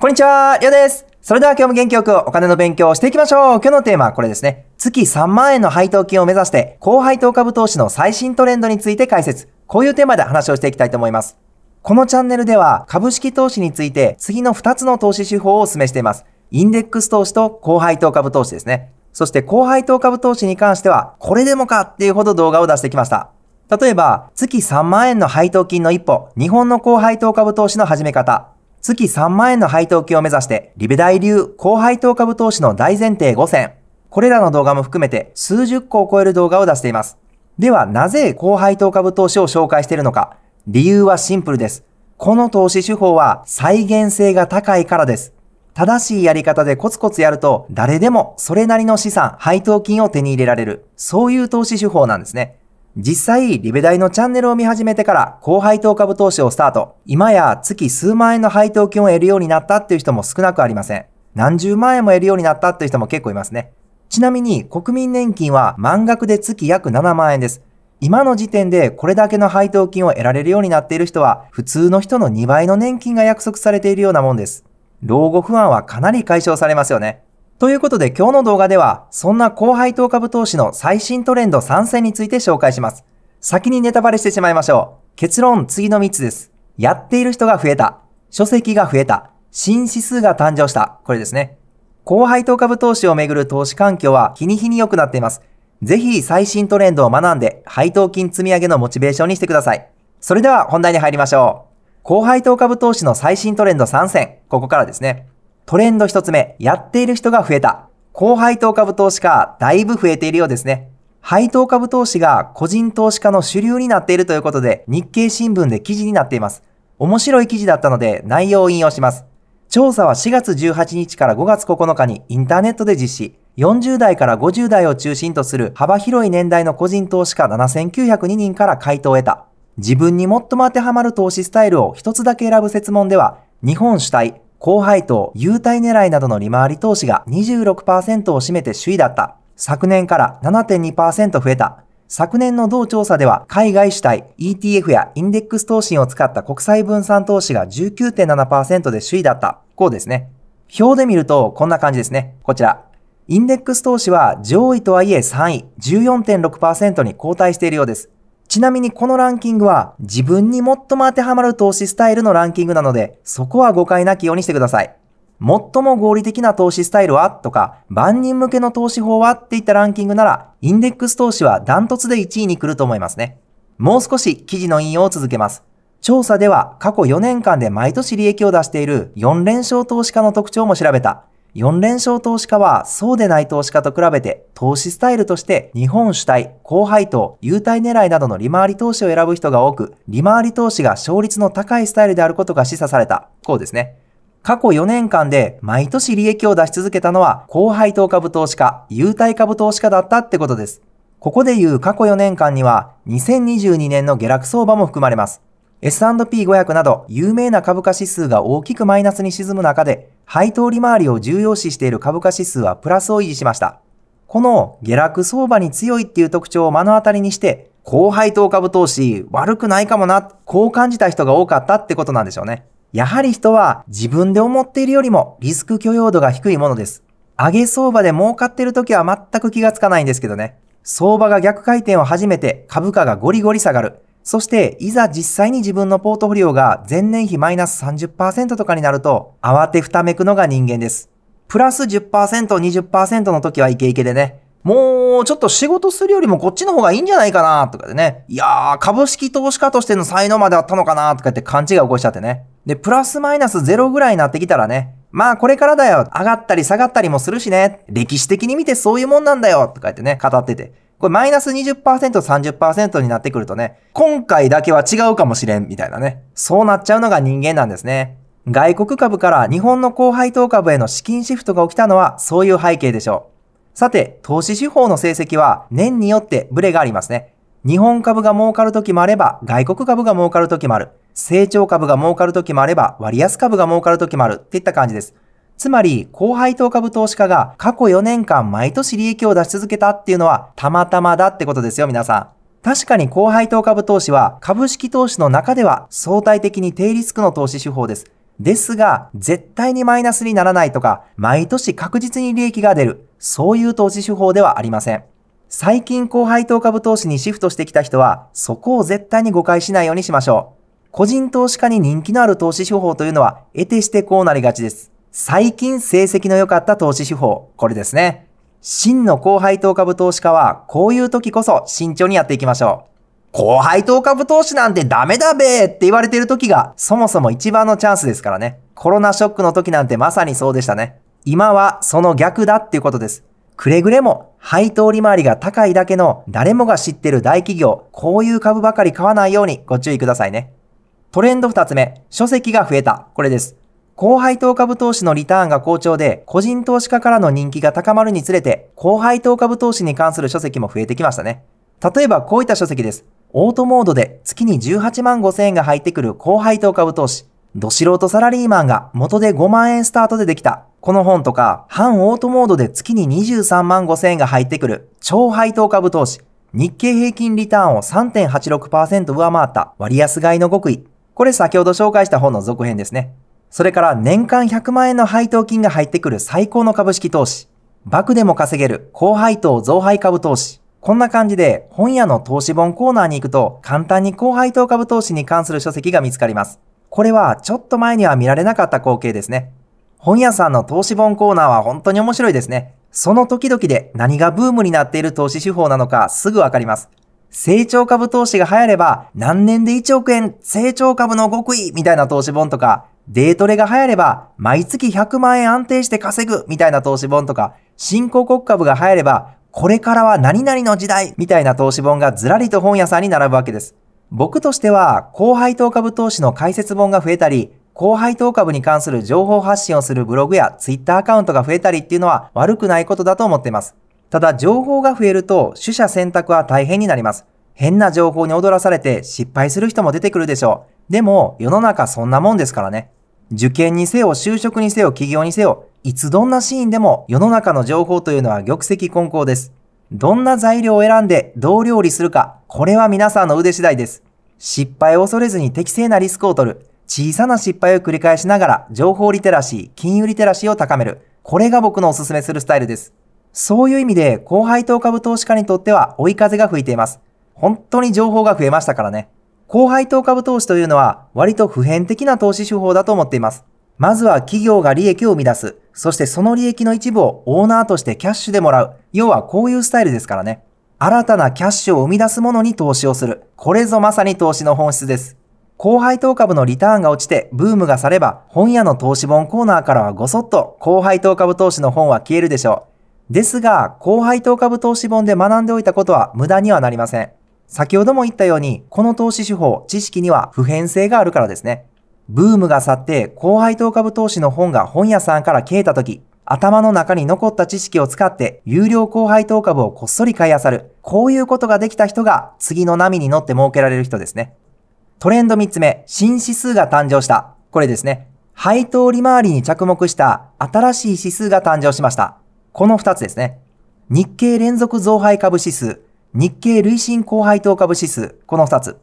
こんにちは、りょうです。それでは今日も元気よくお金の勉強をしていきましょう。今日のテーマはこれですね。月3万円の配当金を目指して、高配当株投資の最新トレンドについて解説。こういうテーマで話をしていきたいと思います。このチャンネルでは株式投資について次の2つの投資手法をお勧めしています。インデックス投資と高配当株投資ですね。そして高配当株投資に関しては、これでもかっていうほど動画を出してきました。例えば、月3万円の配当金の一歩、日本の高配当株投資の始め方。月3万円の配当金を目指して、リベ大流高配当株投資の大前提5選。これらの動画も含めて数十個を超える動画を出しています。では、なぜ高配当株投資を紹介しているのか。理由はシンプルです。この投資手法は再現性が高いからです。正しいやり方でコツコツやると、誰でもそれなりの資産、配当金を手に入れられる。そういう投資手法なんですね。実際、リベ大のチャンネルを見始めてから高配当株投資をスタート。今や月数万円の配当金を得るようになったっていう人も少なくありません。何十万円も得るようになったっていう人も結構いますね。ちなみに国民年金は満額で月約7万円です。今の時点でこれだけの配当金を得られるようになっている人は普通の人の2倍の年金が約束されているようなもんです。老後不安はかなり解消されますよね。ということで今日の動画では、そんな高配当株投資の最新トレンド参戦について紹介します。先にネタバレしてしまいましょう。結論、次の3つです。やっている人が増えた。書籍が増えた。新指数が誕生した。これですね。高配当株投資をめぐる投資環境は日に日に良くなっています。ぜひ最新トレンドを学んで、配当金積み上げのモチベーションにしてください。それでは本題に入りましょう。高配当株投資の最新トレンド参戦。ここからですね。トレンド一つ目、やっている人が増えた。高配当株投資家、だいぶ増えているようですね。配当株投資が個人投資家の主流になっているということで、日経新聞で記事になっています。面白い記事だったので内容を引用します。調査は4月18日から5月9日にインターネットで実施。40代から50代を中心とする幅広い年代の個人投資家7902人から回答を得た。自分に最も当てはまる投資スタイルを一つだけ選ぶ設問では、日本主体、高配当、優待狙いなどの利回り投資が26%を占めて首位だった。昨年から7.2%増えた。昨年の同調査では海外主体、ETF やインデックス投信を使った国際分散投資が19.7%で首位だった。こうですね。表で見るとこんな感じですね。こちら。インデックス投資は上位とはいえ3位、14.6%に後退しているようです。ちなみにこのランキングは自分に最も当てはまる投資スタイルのランキングなので、そこは誤解なきようにしてください。最も合理的な投資スタイルはとか、万人向けの投資法はっていったランキングなら、インデックス投資はダントツで1位に来ると思いますね。もう少し記事の引用を続けます。調査では過去4年間で毎年利益を出している4連勝投資家の特徴も調べた。4連勝投資家はそうでない投資家と比べて投資スタイルとして日本主体、高配当、優待狙いなどの利回り投資を選ぶ人が多く、利回り投資が勝率の高いスタイルであることが示唆された。こうですね。過去4年間で毎年利益を出し続けたのは高配当株投資家、優待株投資家だったってことです。ここで言う過去4年間には2022年の下落相場も含まれます。S&P500 など有名な株価指数が大きくマイナスに沈む中で、配当利回りを重要視している株価指数はプラスを維持しました。この下落相場に強いっていう特徴を目の当たりにして、高配当株投資悪くないかもな、こう感じた人が多かったってことなんでしょうね。やはり人は自分で思っているよりもリスク許容度が低いものです。上げ相場で儲かってる時は全く気がつかないんですけどね。相場が逆回転を始めて株価がゴリゴリ下がる。そして、いざ実際に自分のポートフォリオが前年比マイナス30%とかになると、慌てふためくのが人間です。プラス10%、20%の時はイケイケでね、もうちょっと仕事するよりもこっちの方がいいんじゃないかなとかでね。いやー、株式投資家としての才能まであったのかなとかって勘違い起こしちゃってね。で、プラスマイナスゼロぐらいになってきたらね。まあこれからだよ。上がったり下がったりもするしね。歴史的に見てそういうもんなんだよ。とか言ってね、語ってて。これマイナス20%、30%になってくるとね、今回だけは違うかもしれんみたいなね。そうなっちゃうのが人間なんですね。外国株から日本の高配当株への資金シフトが起きたのはそういう背景でしょう。さて、投資手法の成績は年によってブレがありますね。日本株が儲かる時もあれば外国株が儲かる時もある。成長株が儲かる時もあれば割安株が儲かる時もあるっていった感じです。つまり、後輩投株投資家が過去4年間毎年利益を出し続けたっていうのはたまたまだってことですよ、皆さん。確かに後輩投株投資は株式投資の中では相対的に低リスクの投資手法です。ですが、絶対にマイナスにならないとか、毎年確実に利益が出る、そういう投資手法ではありません。最近後輩投株投資にシフトしてきた人は、そこを絶対に誤解しないようにしましょう。個人投資家に人気のある投資手法というのは、得てしてこうなりがちです。最近成績の良かった投資手法、これですね。真の高配当株投資家は、こういう時こそ慎重にやっていきましょう。高配当株投資なんてダメだべーって言われてる時が、そもそも一番のチャンスですからね。コロナショックの時なんてまさにそうでしたね。今はその逆だっていうことです。くれぐれも配当利回りが高いだけの誰もが知ってる大企業、こういう株ばかり買わないようにご注意くださいね。トレンド2つ目、書籍が増えた。これです。後輩投株投資のリターンが好調で、個人投資家からの人気が高まるにつれて、後輩投株投資に関する書籍も増えてきましたね。例えばこういった書籍です。オートモードで月に18万5千円が入ってくる後輩投株投資。ど素人サラリーマンが元で5万円スタートでできた。この本とか、半オートモードで月に23万5千円が入ってくる超配当株投資。日経平均リターンを3.86%上回った割安買いの極意。これ先ほど紹介した本の続編ですね。それから年間100万円の配当金が入ってくる最高の株式投資。バクでも稼げる高配当増配株投資。こんな感じで本屋の投資本コーナーに行くと簡単に高配当株投資に関する書籍が見つかります。これはちょっと前には見られなかった光景ですね。本屋さんの投資本コーナーは本当に面白いですね。その時々で何がブームになっている投資手法なのかすぐわかります。成長株投資が流行れば何年で1億円成長株の極意みたいな投資本とかデートレが流行れば、毎月100万円安定して稼ぐみたいな投資本とか、新興国株が流行れば、これからは何々の時代みたいな投資本がずらりと本屋さんに並ぶわけです。僕としては、高配当株投資の解説本が増えたり、高配当株に関する情報発信をするブログや Twitter アカウントが増えたりっていうのは悪くないことだと思っています。ただ、情報が増えると、取捨選択は大変になります。変な情報に踊らされて失敗する人も出てくるでしょう。でも、世の中そんなもんですからね。受験にせよ、就職にせよ、起業にせよ、いつどんなシーンでも世の中の情報というのは玉石混交です。どんな材料を選んでどう料理するか、これは皆さんの腕次第です。失敗を恐れずに適正なリスクを取る。小さな失敗を繰り返しながら情報リテラシー、金融リテラシーを高める。これが僕のおすすめするスタイルです。そういう意味で、高配当株投資家にとっては追い風が吹いています。本当に情報が増えましたからね。後配当株投資というのは割と普遍的な投資手法だと思っています。まずは企業が利益を生み出す。そしてその利益の一部をオーナーとしてキャッシュでもらう。要はこういうスタイルですからね。新たなキャッシュを生み出すものに投資をする。これぞまさに投資の本質です。高配当株のリターンが落ちてブームが去れば、本屋の投資本コーナーからはごそっと高配当株投資の本は消えるでしょう。ですが、高配当株投資本で学んでおいたことは無駄にはなりません。先ほども言ったように、この投資手法、知識には普遍性があるからですね。ブームが去って後輩投株投資の本が本屋さんから消えた時、頭の中に残った知識を使って有料後輩投株をこっそり買い漁る。こういうことができた人が次の波に乗って儲けられる人ですね。トレンド3つ目、新指数が誕生した。これですね。配当利回りに着目した新しい指数が誕生しました。この2つですね。日経連続増配株指数、日経累進高配当株指数、この2つ。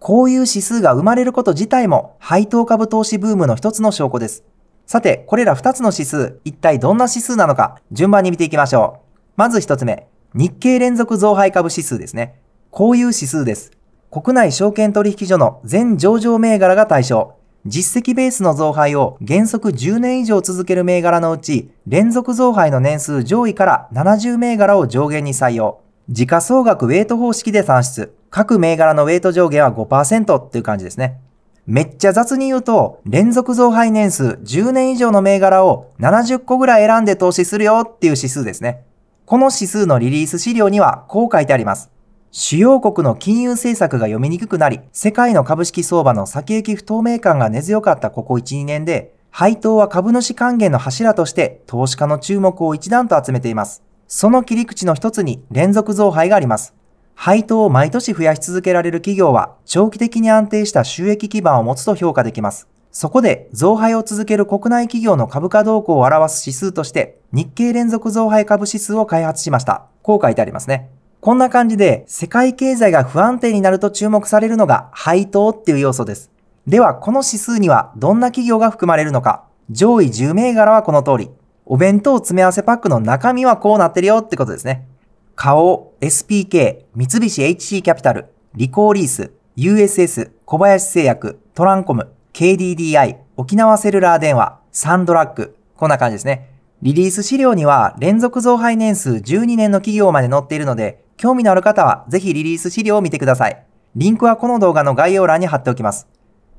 こういう指数が生まれること自体も配当株投資ブームの一つの証拠です。さて、これら2つの指数、一体どんな指数なのか、順番に見ていきましょう。まず1つ目、日経連続増配株指数ですね。こういう指数です。国内証券取引所の全上場銘柄が対象。実績ベースの増配を原則10年以上続ける銘柄のうち、連続増配の年数上位から70銘柄を上限に採用。時価総額ウェイト方式で算出。各銘柄のウェイト上限は5%っていう感じですね。めっちゃ雑に言うと、連続増配年数10年以上の銘柄を70個ぐらい選んで投資するよっていう指数ですね。この指数のリリース資料にはこう書いてあります。主要国の金融政策が読みにくくなり、世界の株式相場の先行き不透明感が根強かったここ1、2年で、配当は株主還元の柱として投資家の注目を一段と集めています。その切り口の一つに連続増配があります。配当を毎年増やし続けられる企業は長期的に安定した収益基盤を持つと評価できます。そこで増配を続ける国内企業の株価動向を表す指数として日経連続増配株指数を開発しました。こう書いてありますね。こんな感じで世界経済が不安定になると注目されるのが配当っていう要素です。ではこの指数にはどんな企業が含まれるのか。上位10銘柄はこの通り。お弁当詰め合わせパックの中身はこうなってるよってことですね。花王、SPK、三菱 HC キャピタル、リコーリース、USS、小林製薬、トランコム、KDDI、沖縄セルラー電話、サンドラッグ。こんな感じですね。リリース資料には連続増配年数12年の企業まで載っているので、興味のある方はぜひリリース資料を見てください。リンクはこの動画の概要欄に貼っておきます。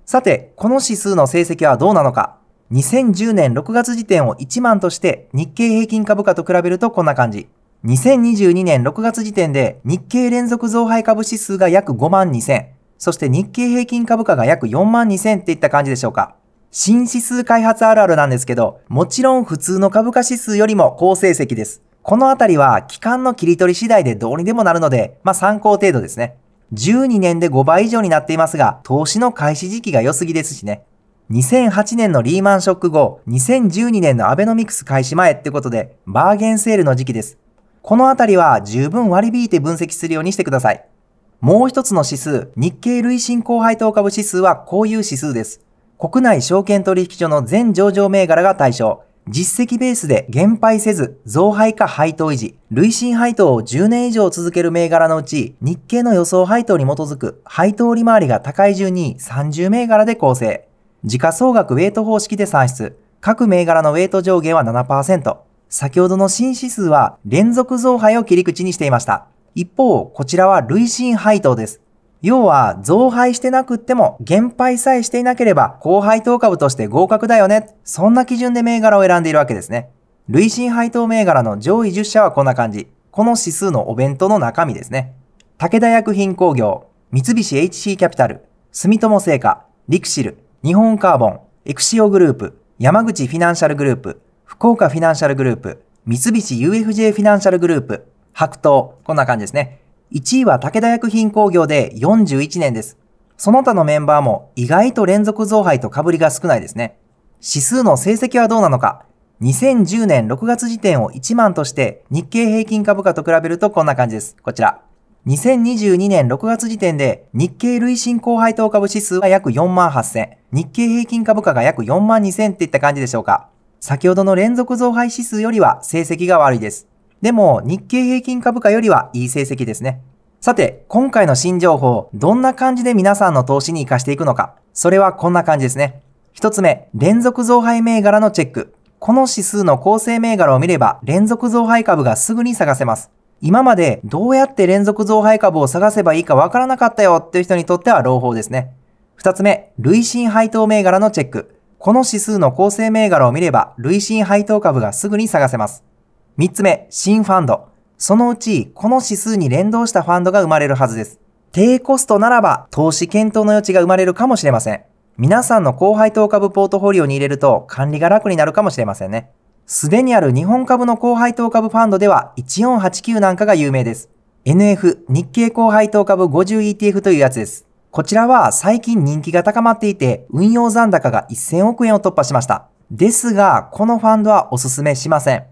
さて、この指数の成績はどうなのか2010年6月時点を1万として日経平均株価と比べるとこんな感じ。2022年6月時点で日経連続増配株指数が約5万2000、そして日経平均株価が約4万2000っていった感じでしょうか。新指数開発あるあるなんですけど、もちろん普通の株価指数よりも好成績です。このあたりは期間の切り取り次第でどうにでもなるので、まあ参考程度ですね。12年で5倍以上になっていますが、投資の開始時期が良すぎですしね。2008年のリーマンショック後、2012年のアベノミクス開始前ってことで、バーゲンセールの時期です。このあたりは十分割り引いて分析するようにしてください。もう一つの指数、日経累進高配当株指数はこういう指数です。国内証券取引所の全上場銘柄が対象。実績ベースで減配せず、増配か配当維持、累進配当を10年以上続ける銘柄のうち、日経の予想配当に基づく配当利回りが高い順に30銘柄で構成。時価総額ウェイト方式で算出。各銘柄のウェイト上限は7%。先ほどの新指数は連続増配を切り口にしていました。一方、こちらは累進配当です。要は、増配してなくっても、減配さえしていなければ、高配当株として合格だよね。そんな基準で銘柄を選んでいるわけですね。累進配当銘柄の上位10社はこんな感じ。この指数のお弁当の中身ですね。武田薬品工業、三菱 HC キャピタル、住友製菓、リクシル、日本カーボン、エクシオグループ、山口フィナンシャルグループ、福岡フィナンシャルグループ、三菱 UFJ フィナンシャルグループ、白桃、こんな感じですね。1位は武田薬品工業で41年です。その他のメンバーも意外と連続増配と被りが少ないですね。指数の成績はどうなのか2010年6月時点を1万として日経平均株価と比べるとこんな感じです。こちら。2022年6月時点で日経累進高配当株指数は約4万8000、日経平均株価が約4万2000っていった感じでしょうか。先ほどの連続増配指数よりは成績が悪いです。でも日経平均株価よりはいい成績ですね。さて、今回の新情報、どんな感じで皆さんの投資に活かしていくのか。それはこんな感じですね。一つ目、連続増配銘柄のチェック。この指数の構成銘柄を見れば、連続増配株がすぐに探せます。今までどうやって連続増配株を探せばいいかわからなかったよっていう人にとっては朗報ですね。二つ目、累進配当銘柄のチェック。この指数の構成銘柄を見れば、累進配当株がすぐに探せます。三つ目、新ファンド。そのうち、この指数に連動したファンドが生まれるはずです。低コストならば、投資検討の余地が生まれるかもしれません。皆さんの高配当株ポートフォリオに入れると管理が楽になるかもしれませんね。すでにある日本株の高配当株ファンドでは1489なんかが有名です。NF 日経高配当株 50ETF というやつです。こちらは最近人気が高まっていて運用残高が1000億円を突破しました。ですが、このファンドはおすすめしません。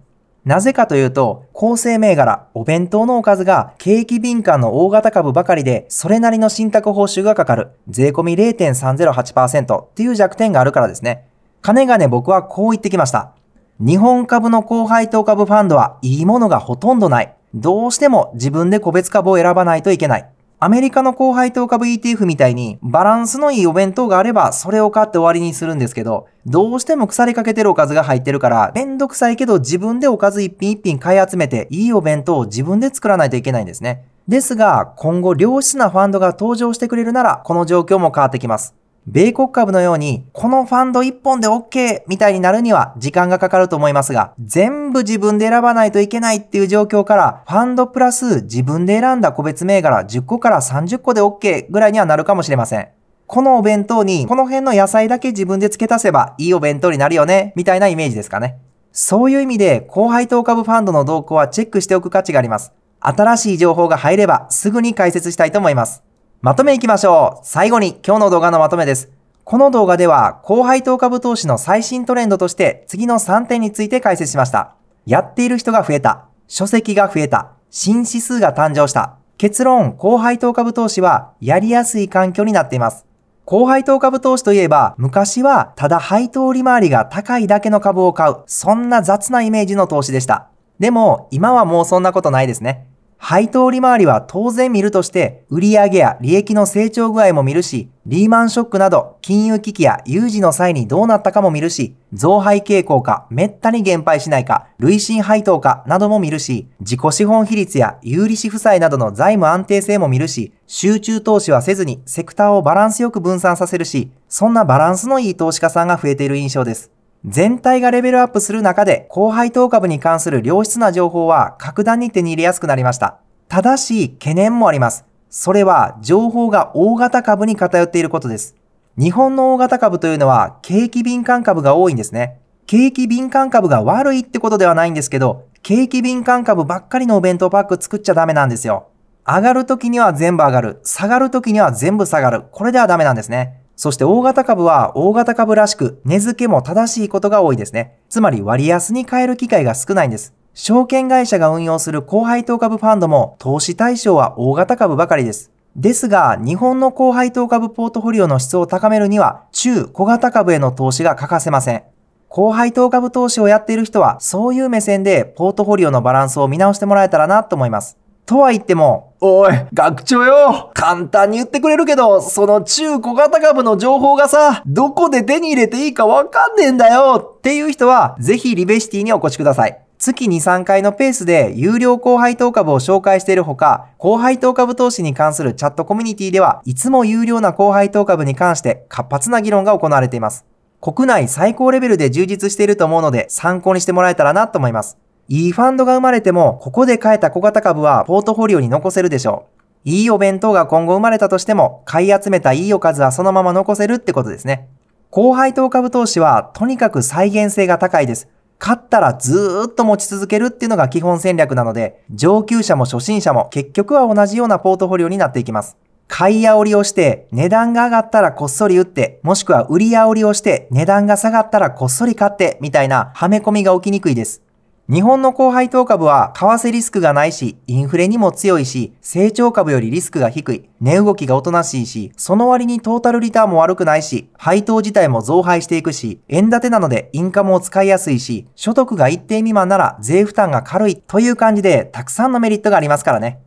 なぜかというと、構成銘柄、お弁当のおかずが景気敏感の大型株ばかりで、それなりの信託報酬がかかる、税込み0.308%っていう弱点があるからですね。金がね僕はこう言ってきました。日本株の高配当株ファンドはいいものがほとんどない。どうしても自分で個別株を選ばないといけない。アメリカの高配当株 ETF みたいにバランスのいいお弁当があればそれを買って終わりにするんですけど、どうしても腐りかけてるおかずが入ってるから、めんどくさいけど自分でおかず一品一品買い集めていいお弁当を自分で作らないといけないんですね。ですが、今後良質なファンドが登場してくれるなら、この状況も変わってきます。米国株のように、このファンド1本で OK みたいになるには時間がかかると思いますが、全部自分で選ばないといけないっていう状況から、ファンドプラス自分で選んだ個別銘柄10個から30個で OK ぐらいにはなるかもしれません。このお弁当に、この辺の野菜だけ自分で付け足せばいいお弁当になるよね、みたいなイメージですかね。そういう意味で、後輩投株ファンドの動向はチェックしておく価値があります。新しい情報が入れば、すぐに解説したいと思います。まとめいきましょう。最後に今日の動画のまとめです。この動画では、後輩投株投資の最新トレンドとして、次の3点について解説しました。やっている人が増えた。書籍が増えた。新指数が誕生した。結論、後輩投株投資は、やりやすい環境になっています。後輩投株投資といえば、昔はただ配当利回りが高いだけの株を買う、そんな雑なイメージの投資でした。でも、今はもうそんなことないですね。配当利回りは当然見るとして、売上や利益の成長具合も見るし、リーマンショックなど、金融危機や有事の際にどうなったかも見るし、増配傾向か、めったに減配しないか、累進配当かなども見るし、自己資本比率や有利子負債などの財務安定性も見るし、集中投資はせずにセクターをバランスよく分散させるし、そんなバランスのいい投資家さんが増えている印象です。全体がレベルアップする中で、後輩等株に関する良質な情報は格段に手に入れやすくなりました。ただし、懸念もあります。それは、情報が大型株に偏っていることです。日本の大型株というのは、景気敏感株が多いんですね。景気敏感株が悪いってことではないんですけど、景気敏感株ばっかりのお弁当パック作っちゃダメなんですよ。上がる時には全部上がる。下がる時には全部下がる。これではダメなんですね。そして大型株は大型株らしく値付けも正しいことが多いですね。つまり割安に変える機会が少ないんです。証券会社が運用する高配当株ファンドも投資対象は大型株ばかりです。ですが、日本の高配当株ポートフォリオの質を高めるには、中小型株への投資が欠かせません。高配当株投資をやっている人は、そういう目線でポートフォリオのバランスを見直してもらえたらなと思います。とは言っても、おい、学長よ簡単に言ってくれるけど、その中小型株の情報がさ、どこで手に入れていいかわかんねえんだよっていう人は、ぜひリベシティにお越しください。月2、3回のペースで有料高配当株を紹介しているほか、高配当株投資に関するチャットコミュニティでは、いつも有料な高配当株に関して活発な議論が行われています。国内最高レベルで充実していると思うので、参考にしてもらえたらなと思います。いいファンドが生まれても、ここで買えた小型株はポートフォリオに残せるでしょう。いいお弁当が今後生まれたとしても、買い集めたいいおかずはそのまま残せるってことですね。高配当株投資は、とにかく再現性が高いです。勝ったらずーっと持ち続けるっていうのが基本戦略なので、上級者も初心者も結局は同じようなポートフォリオになっていきます。買い煽りをして、値段が上がったらこっそり打って、もしくは売り煽りをして、値段が下がったらこっそり買って、みたいなはめ込みが起きにくいです。日本の高配当株は為替リスクがないし、インフレにも強いし、成長株よりリスクが低い、値動きがおとなしいし、その割にトータルリターンも悪くないし、配当自体も増配していくし、円建てなのでインカムを使いやすいし、所得が一定未満なら税負担が軽いという感じで、たくさんのメリットがありますからね。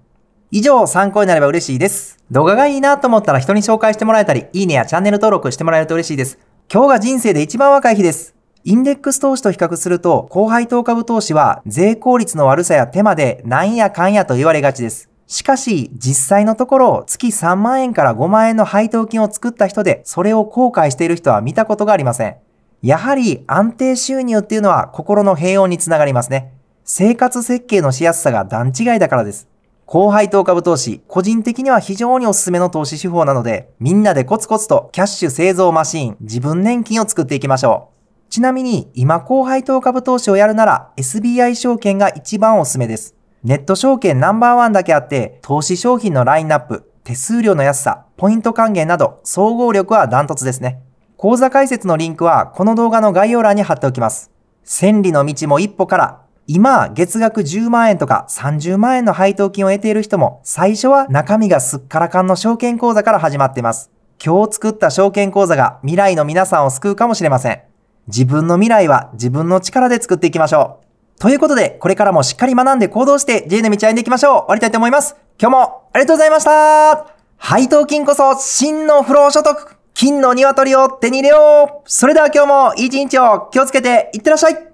以上、参考になれば嬉しいです。動画がいいなと思ったら人に紹介してもらえたり、いいねやチャンネル登録してもらえると嬉しいです。今日が人生で一番若い日です。インデックス投資と比較すると、後輩当株投資は税効率の悪さや手間でなんやかんやと言われがちです。しかし、実際のところ、月3万円から5万円の配当金を作った人で、それを後悔している人は見たことがありません。やはり、安定収入っていうのは心の平穏につながりますね。生活設計のしやすさが段違いだからです。後輩当株投資、個人的には非常におすすめの投資手法なので、みんなでコツコツとキャッシュ製造マシーン、自分年金を作っていきましょう。ちなみに、今後輩等株投資をやるなら SBI 証券が一番おすすめです。ネット証券ナンバーワンだけあって、投資商品のラインナップ、手数料の安さ、ポイント還元など、総合力はダントツですね。講座解説のリンクは、この動画の概要欄に貼っておきます。千里の道も一歩から、今、月額10万円とか30万円の配当金を得ている人も、最初は中身がすっからかんの証券講座から始まっています。今日作った証券講座が未来の皆さんを救うかもしれません。自分の未来は自分の力で作っていきましょう。ということで、これからもしっかり学んで行動して J の道歩んでいきましょう。終わりたいと思います。今日もありがとうございました配当金こそ真の不労所得金の鶏を手に入れようそれでは今日も一日を気をつけていってらっしゃい